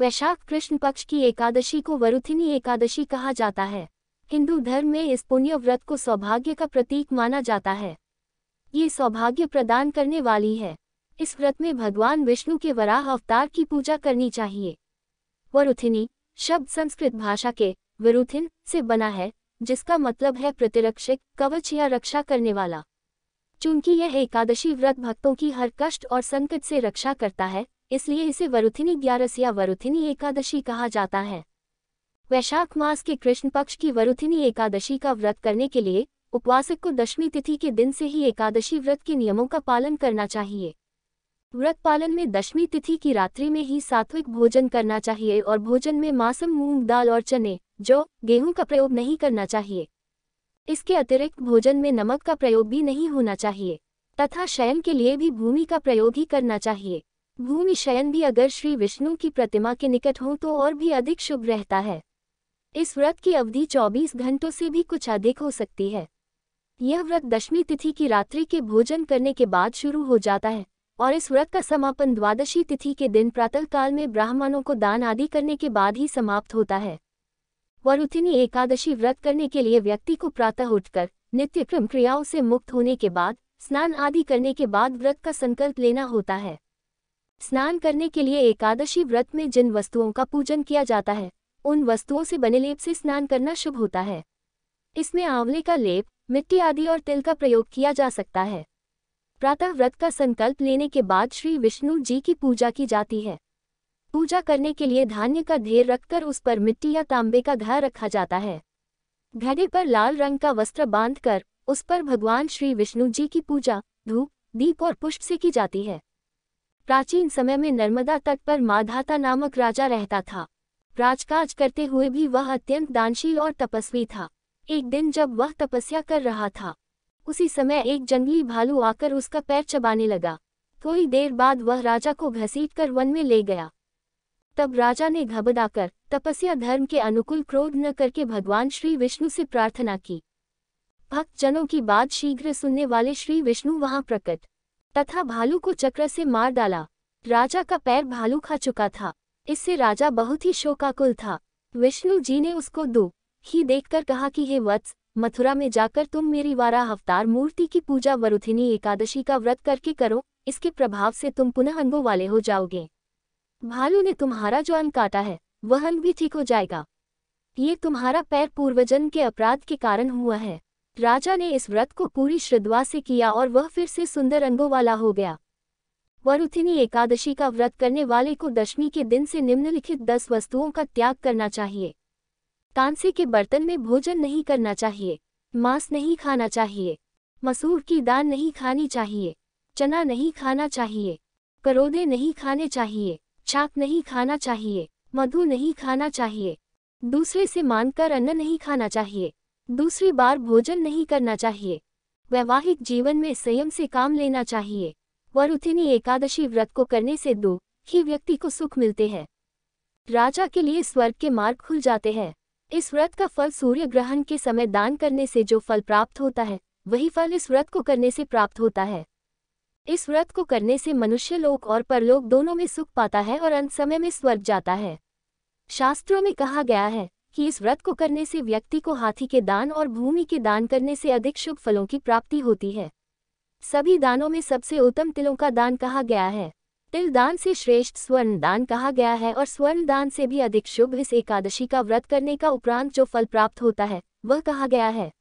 वैशाख कृष्ण पक्ष की एकादशी को वरुथिनी एकादशी कहा जाता है हिंदू धर्म में इस पुण्य व्रत को सौभाग्य का प्रतीक माना जाता है ये सौभाग्य प्रदान करने वाली है इस व्रत में भगवान विष्णु के वराह अवतार की पूजा करनी चाहिए वरुथिनी शब्द संस्कृत भाषा के विरुथिन से बना है जिसका मतलब है प्रतिरक्षित कवच या रक्षा करने वाला चूंकि यह एकादशी व्रत भक्तों की हर कष्ट और संकट से रक्षा करता है इसलिए इसे वरुथिनी ग्यारस या वरुथिनी एकादशी कहा जाता है वैशाख मास के कृष्ण पक्ष की वरुथिनी एकादशी का व्रत करने के लिए उपवासक को दशमी तिथि के दिन से ही एकादशी व्रत के नियमों का पालन करना चाहिए व्रत पालन में दशमी तिथि की रात्रि में ही सात्विक भोजन करना चाहिए और भोजन में मासम मूंग दाल और चने जो गेहूं का प्रयोग नहीं करना चाहिए इसके अतिरिक्त भोजन में नमक का प्रयोग भी नहीं होना चाहिए तथा शयन के लिए भी भूमि का प्रयोग ही करना चाहिए भूमि शयन भी अगर श्री विष्णु की प्रतिमा के निकट हो तो और भी अधिक शुभ रहता है इस व्रत की अवधि 24 घंटों से भी कुछ अधिक हो सकती है यह व्रत दशमी तिथि की रात्रि के भोजन करने के बाद शुरू हो जाता है और इस व्रत का समापन द्वादशी तिथि के दिन प्रातः काल में ब्राह्मणों को दान आदि करने के बाद ही समाप्त होता है वरुथिनी एकादशी व्रत करने के लिए व्यक्ति को प्रातः उठकर नित्यक्रम क्रियाओं से मुक्त होने के बाद स्नान आदि करने के बाद व्रत का संकल्प लेना होता है स्नान करने के लिए एकादशी व्रत में जिन वस्तुओं का पूजन किया जाता है उन वस्तुओं से बने लेप से स्नान करना शुभ होता है इसमें आंवले का लेप मिट्टी आदि और तिल का प्रयोग किया जा सकता है प्रातः व्रत का संकल्प लेने के बाद श्री विष्णु जी की पूजा की जाती है पूजा करने के लिए धान्य का ढेर रखकर उस पर मिट्टी या तांबे का घर रखा जाता है घड़े पर लाल रंग का वस्त्र बांधकर उस पर भगवान श्री विष्णु जी की पूजा धूप दीप और पुष्प से की जाती है प्राचीन समय में नर्मदा तट पर माधाता नामक राजा रहता था राजकाज करते हुए भी वह अत्यंत दानशील और तपस्वी था एक दिन जब वह तपस्या कर रहा था उसी समय एक जंगली भालू आकर उसका पैर चबाने लगा थोड़ी देर बाद वह राजा को घसीटकर वन में ले गया तब राजा ने घबराकर तपस्या धर्म के अनुकूल क्रोध न करके भगवान श्री विष्णु से प्रार्थना की भक्तजनों की बात शीघ्र सुनने वाले श्री विष्णु वहां प्रकट तथा भालू को चक्र से मार डाला राजा का पैर भालू खा चुका था इससे राजा बहुत ही शोकाकुल था विष्णु जी ने उसको दो ही देखकर कहा कि हे वत्स मथुरा में जाकर तुम मेरी वारा अवतार मूर्ति की पूजा वरुथिनी एकादशी का व्रत करके करो इसके प्रभाव से तुम पुनः अंगों वाले हो जाओगे भालू ने तुम्हारा जो अंग काटा है वह अंग भी ठीक हो जाएगा ये तुम्हारा पैर पूर्वजन के अपराध के कारण हुआ है राजा ने इस व्रत को पूरी श्रद्धा से किया और वह फिर से सुंदर अंगों वाला हो गया वरुथिनी एकादशी का व्रत करने वाले को दशमी के दिन से निम्नलिखित दस वस्तुओं का त्याग करना चाहिए कांसे के बर्तन में भोजन नहीं करना चाहिए मांस नहीं खाना चाहिए मसूर की दाल नहीं खानी चाहिए चना नहीं खाना चाहिए करोदे नहीं खाने चाहिए छाक नहीं खाना चाहिए मधु नहीं खाना चाहिए दूसरे से मानकर अन्न नहीं खाना चाहिए दूसरी बार भोजन नहीं करना चाहिए वैवाहिक जीवन में संयम से काम लेना चाहिए वरुथिनी एकादशी व्रत को करने से दो ही व्यक्ति को सुख मिलते हैं राजा के लिए स्वर्ग के मार्ग खुल जाते हैं इस व्रत का फल सूर्य ग्रहण के समय दान करने से जो फल प्राप्त होता है वही फल इस व्रत को करने से प्राप्त होता है इस व्रत को करने से मनुष्य लोक और परलोक दोनों में सुख पाता है और अंत समय में स्वर्ग जाता है शास्त्रों में कहा गया है कि इस व्रत को करने से व्यक्ति को हाथी के दान और भूमि के दान करने से अधिक शुभ फलों की प्राप्ति होती है सभी दानों में सबसे उत्तम तिलों का दान कहा गया है तिल दान से श्रेष्ठ स्वर्ण दान कहा गया है और स्वर्ण दान से भी अधिक शुभ इस एकादशी का व्रत करने का उपरांत जो फल प्राप्त होता है वह कहा गया है